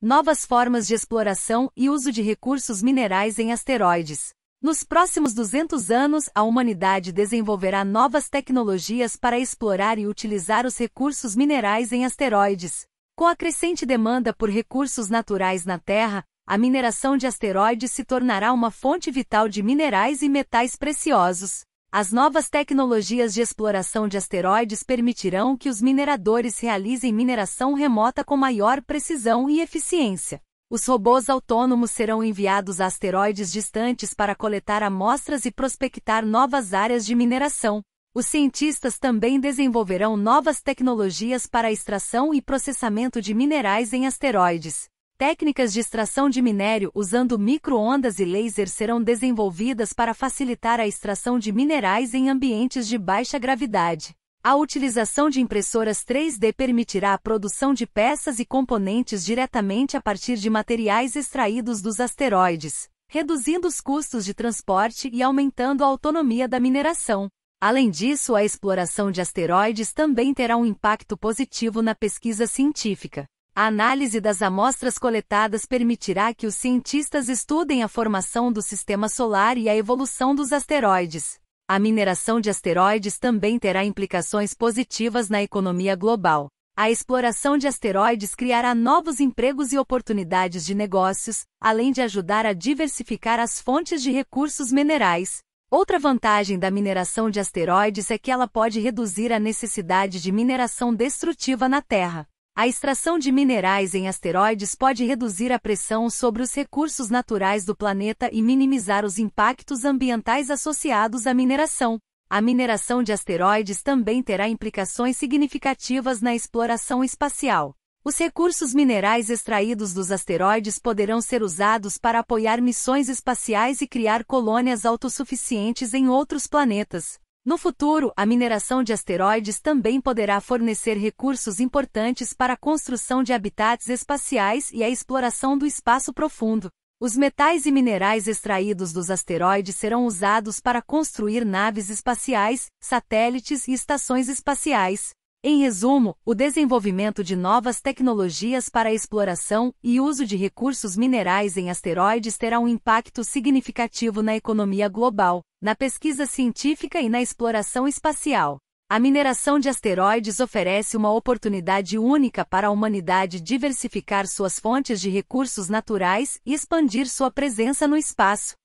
novas formas de exploração e uso de recursos minerais em asteroides. Nos próximos 200 anos, a humanidade desenvolverá novas tecnologias para explorar e utilizar os recursos minerais em asteroides. Com a crescente demanda por recursos naturais na Terra, a mineração de asteroides se tornará uma fonte vital de minerais e metais preciosos. As novas tecnologias de exploração de asteroides permitirão que os mineradores realizem mineração remota com maior precisão e eficiência. Os robôs autônomos serão enviados a asteroides distantes para coletar amostras e prospectar novas áreas de mineração. Os cientistas também desenvolverão novas tecnologias para a extração e processamento de minerais em asteroides. Técnicas de extração de minério usando microondas e laser serão desenvolvidas para facilitar a extração de minerais em ambientes de baixa gravidade. A utilização de impressoras 3D permitirá a produção de peças e componentes diretamente a partir de materiais extraídos dos asteroides, reduzindo os custos de transporte e aumentando a autonomia da mineração. Além disso, a exploração de asteroides também terá um impacto positivo na pesquisa científica. A análise das amostras coletadas permitirá que os cientistas estudem a formação do sistema solar e a evolução dos asteroides. A mineração de asteroides também terá implicações positivas na economia global. A exploração de asteroides criará novos empregos e oportunidades de negócios, além de ajudar a diversificar as fontes de recursos minerais. Outra vantagem da mineração de asteroides é que ela pode reduzir a necessidade de mineração destrutiva na Terra. A extração de minerais em asteroides pode reduzir a pressão sobre os recursos naturais do planeta e minimizar os impactos ambientais associados à mineração. A mineração de asteroides também terá implicações significativas na exploração espacial. Os recursos minerais extraídos dos asteroides poderão ser usados para apoiar missões espaciais e criar colônias autossuficientes em outros planetas. No futuro, a mineração de asteroides também poderá fornecer recursos importantes para a construção de habitats espaciais e a exploração do espaço profundo. Os metais e minerais extraídos dos asteroides serão usados para construir naves espaciais, satélites e estações espaciais. Em resumo, o desenvolvimento de novas tecnologias para a exploração e uso de recursos minerais em asteroides terá um impacto significativo na economia global, na pesquisa científica e na exploração espacial. A mineração de asteroides oferece uma oportunidade única para a humanidade diversificar suas fontes de recursos naturais e expandir sua presença no espaço.